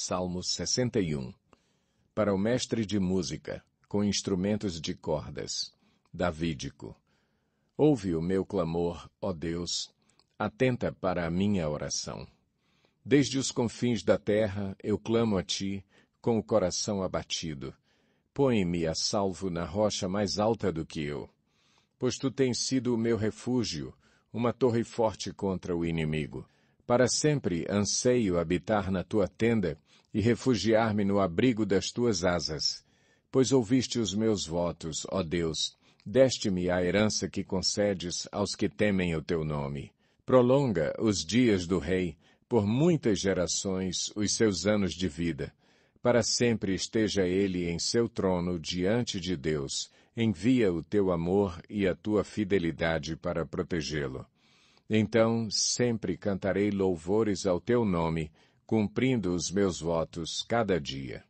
Salmo 61. Para o mestre de música, com instrumentos de cordas. Davídico. Ouve o meu clamor, ó Deus, atenta para a minha oração. Desde os confins da terra eu clamo a ti, com o coração abatido. Põe-me a salvo na rocha mais alta do que eu. Pois tu tens sido o meu refúgio, uma torre forte contra o inimigo. Para sempre anseio habitar na tua tenda e refugiar-me no abrigo das tuas asas. Pois ouviste os meus votos, ó Deus, deste-me a herança que concedes aos que temem o teu nome. Prolonga os dias do rei, por muitas gerações, os seus anos de vida. Para sempre esteja ele em seu trono diante de Deus. Envia o teu amor e a tua fidelidade para protegê-lo. Então sempre cantarei louvores ao teu nome, cumprindo os meus votos cada dia.